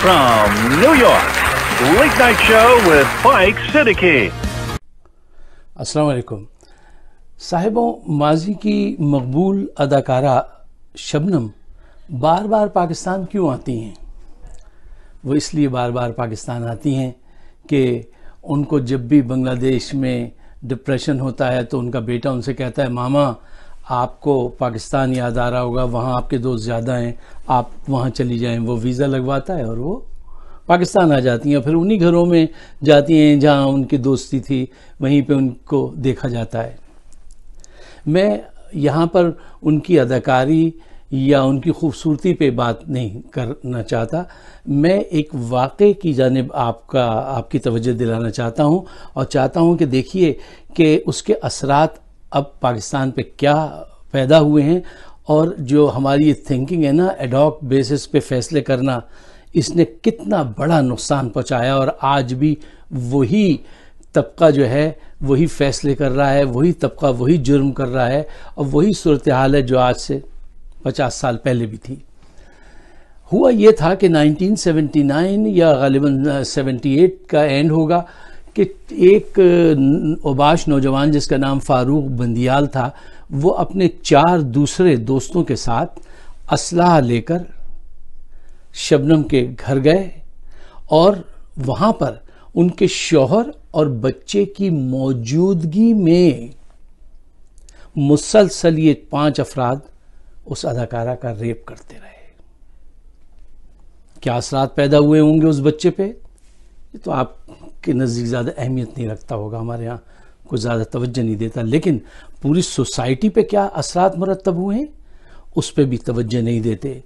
From New York, Late Night Show with Mike Siddiqui. असलकुम साहिबों माजी की मकबूल अदाकारा शबनम बार बार पाकिस्तान क्यों आती हैं वो इसलिए बार बार पाकिस्तान आती हैं कि उनको जब भी बांग्लादेश में डिप्रेशन होता है तो उनका बेटा उनसे कहता है मामा आपको पाकिस्तान याद आ रहा होगा वहाँ आपके दोस्त ज़्यादा हैं आप वहाँ चली जाएँ वो वीज़ा लगवाता है और वो पाकिस्तान आ जाती हैं फिर उन्हीं घरों में जाती हैं जहाँ उनकी दोस्ती थी वहीं पे उनको देखा जाता है मैं यहाँ पर उनकी अदाकारी या उनकी खूबसूरती पे बात नहीं करना चाहता मैं एक वाक़े की जानब आपका आपकी तवज्जो दिलाना चाहता हूँ और चाहता हूँ कि देखिए कि उसके असरात अब पाकिस्तान पे क्या पैदा हुए हैं और जो हमारी ये थिंकिंग है ना एडॉक बेसिस पे फैसले करना इसने कितना बड़ा नुकसान पहुंचाया और आज भी वही तबका जो है वही फैसले कर रहा है वही तबका वही जुर्म कर रहा है और वही सूरत हाल है जो आज से पचास साल पहले भी थी हुआ ये था कि 1979 या गालिबा 78 का एंड होगा कि एक ओबाश नौजवान जिसका नाम फारूक बंदियाल था वो अपने चार दूसरे दोस्तों के साथ असलाह लेकर शबनम के घर गए और वहाँ पर उनके शोहर और बच्चे की मौजूदगी में मुसलसल ये पांच अफराद उस अदाकारा का रेप करते रहे क्या असरात पैदा हुए होंगे उस बच्चे पे ये तो आप के नज़दीक ज़्यादा अहमियत नहीं रखता होगा हमारे यहाँ कुछ ज़्यादा तवज्जो नहीं देता लेकिन पूरी सोसाइटी पर क्या असरात मरतब हुए हैं उस पर भी तवज्जो नहीं देते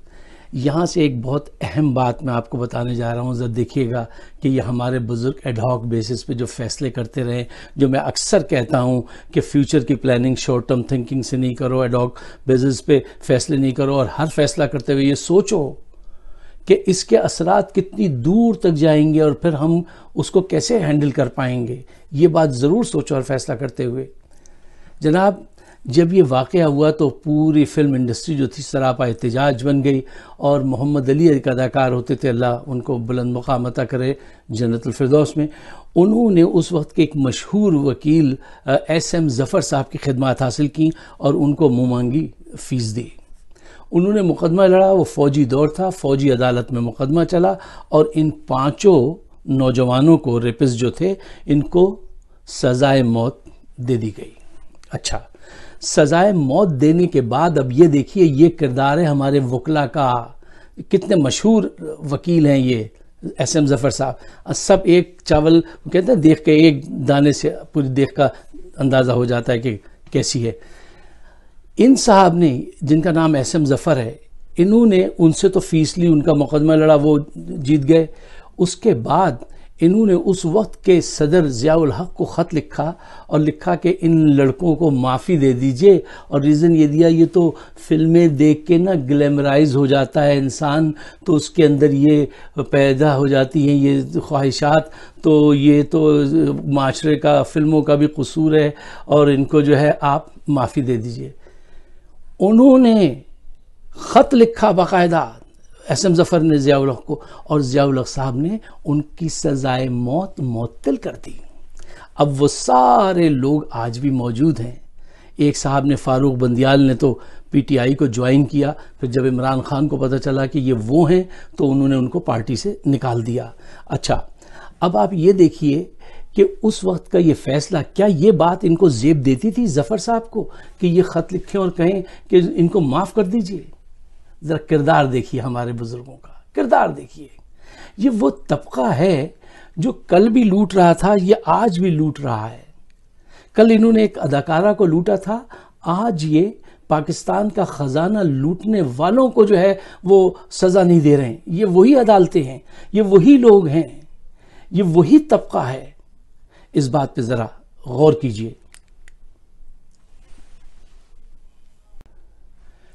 यहाँ से एक बहुत अहम बात मैं आपको बताने जा रहा हूँ ज़रा देखिएगा कि ये हमारे बुज़ुर्ग एडहॉक बेसिस पे जो फैसले करते रहे जो मैं अक्सर कहता हूँ कि फ्यूचर की प्लानिंग शॉर्ट टर्म थिंकिंग से नहीं करो एडहॉक बेसिस पे फैसले नहीं करो और हर फैसला करते हुए ये सोचो कि इसके असरात कितनी दूर तक जाएंगे और फिर हम उसको कैसे हैंडल कर पाएंगे ये बात ज़रूर सोचो और फैसला करते हुए जनाब जब ये वाक़ हुआ तो पूरी फिल्म इंडस्ट्री जो थी सरापा एहतजाज बन गई और मोहम्मद अली एक अदाकार होते थे अल्लाह उनको बुलंद मकाम अता करे जन्नतफरदौस में उन्होंने उस वक्त के एक मशहूर वकील एस एम ज़फ़र साहब की खिदमत हासिल की और उनको मुमांगी फ़ीस दी उन्होंने मुकदमा लड़ा वो फौजी दौर था फौजी अदालत में मुकदमा चला और इन पांचों नौजवानों को रेपिस जो थे इनको सजाए मौत दे दी गई अच्छा सजाए मौत देने के बाद अब ये देखिए ये किरदार है हमारे वकला का कितने मशहूर वकील हैं ये एस एम जफ़र साहब सब एक चावल कहते हैं देख के एक दाने से पूरी देख का अंदाज़ा हो जाता है कि कैसी है इन साहब ने जिनका नाम एस एम जफ़र है इन्होंने उनसे तो फीस ली उनका मुकदमा लड़ा वो जीत गए उसके बाद इन्होंने उस वक्त के सदर ज़ियाउल हक को ख़त लिखा और लिखा कि इन लड़कों को माफ़ी दे दीजिए और रीज़न ये दिया ये तो फिल्में देख के ना ग्लैमराइज हो जाता है इंसान तो उसके अंदर ये पैदा हो जाती हैं ये ख्वाहिशात तो ये तो माशरे का फिल्मों का भी कसूर है और इनको जो है आप माफ़ी दे दीजिए उन्होंने ख़त लिखा बाकायदा एस एम जफ़र ने ज़ियाउल को और ज़ियाउल साहब ने उनकी सज़ाए मौत मअतल कर दी अब वो सारे लोग आज भी मौजूद हैं एक साहब ने फारूक बंदियाल ने तो पीटीआई को ज्वाइन किया फिर जब इमरान खान को पता चला कि ये वो हैं तो उन्होंने उनको पार्टी से निकाल दिया अच्छा अब आप ये देखिए कि उस वक्त का ये फैसला क्या ये बात इनको जेब देती थी जफर साहब को कि ये ख़त लिखें और कहें कि इनको माफ़ कर दीजिए ज़रा किरदार देखिए हमारे बुज़ुर्गों का किरदार देखिए ये वो तबका है जो कल भी लूट रहा था ये आज भी लूट रहा है कल इन्होंने एक अदाकारा को लूटा था आज ये पाकिस्तान का ख़जाना लूटने वालों को जो है वो सज़ा नहीं दे रहे हैं ये वही अदालतें हैं ये वही लोग हैं ये वही तबका है इस बात पर ज़रा गौर कीजिए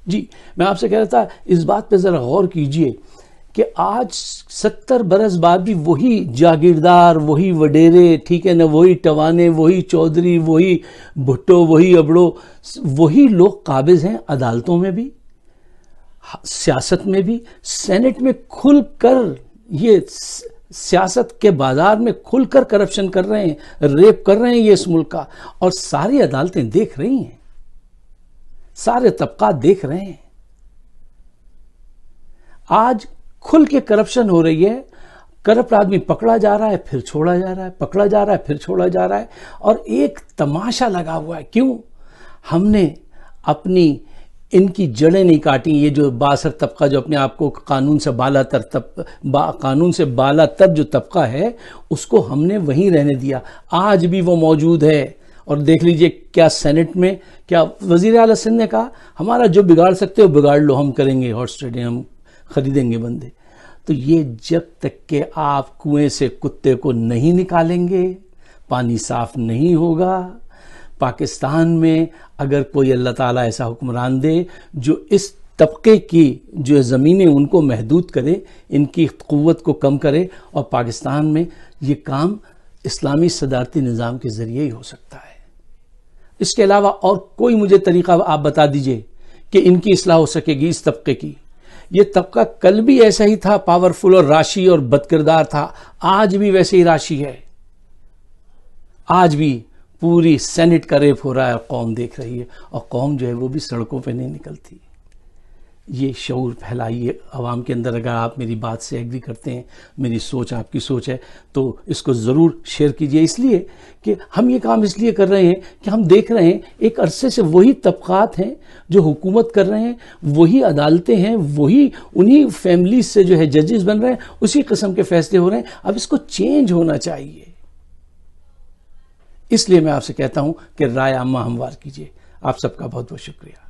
जी मैं आपसे कह रहा था इस बात पे ज़रा गौर कीजिए कि आज सत्तर बरस बाद भी वही जागीरदार वही वडेरे ठीक है ना वही टवाने वही चौधरी वही भुट्टो वही अबड़ो वही लोग काबिज हैं अदालतों में भी सियासत में भी सेनेट में खुल कर ये सियासत के बाजार में खुलकर करप्शन कर रहे हैं रेप कर रहे हैं ये इस मुल्क का और सारी अदालतें देख रही हैं सारे तबका देख रहे हैं आज खुल के करप्शन हो रही है करप्ट आदमी पकड़ा जा रहा है फिर छोड़ा जा रहा है पकड़ा जा रहा है फिर छोड़ा जा रहा है और एक तमाशा लगा हुआ है क्यों हमने अपनी इनकी जड़ें नहीं काटी ये जो बासर तबका जो अपने आप को कानून से बाला तर तब बा, कानून से बाला तब जो तबका है उसको हमने वहीं रहने दिया आज भी वो मौजूद है और देख लीजिए क्या सेनेट में क्या वजीर अल सिंह ने कहा हमारा जो बिगाड़ सकते हो बिगाड़ लो हम करेंगे हॉट स्टेडियम खरीदेंगे बंदे तो ये जब तक के आप कुएं से कुत्ते को नहीं निकालेंगे पानी साफ नहीं होगा पाकिस्तान में अगर कोई अल्लाह ताला ऐसा हुक्मरान दे जो इस तबके की जो ज़मीनें उनको महदूद करे इनकी क़वत को कम करे और पाकिस्तान में ये काम इस्लामी सदारती निज़ाम के ज़रिए ही हो सकता है इसके अलावा और कोई मुझे तरीक़ा आप बता दीजिए कि इनकी असलाह हो सकेगी इस तबके की ये तबका कल भी ऐसा ही था पावरफुल और राशि और बदकिरदार था आज भी वैसे ही राशि है आज भी पूरी सेनेट का रेप हो रहा है और कौम देख रही है और कौम जो है वो भी सड़कों पर नहीं निकलती ये शौर फैलाइए आवाम के अंदर अगर आप मेरी बात से एग्री करते हैं मेरी सोच आपकी सोच है तो इसको ज़रूर शेयर कीजिए इसलिए कि हम ये काम इसलिए कर रहे हैं कि हम देख रहे हैं एक अरसे से वही तबक़ात हैं जो हुकूमत कर रहे हैं वही अदालतें हैं वही उन्हीं फैमिली से जो है जजेस बन रहे हैं उसी कस्म के फैसले हो रहे हैं अब इसको चेंज होना चाहिए इसलिए मैं आपसे कहता हूं कि राय आमा हमवार कीजिए आप सबका बहुत बहुत शुक्रिया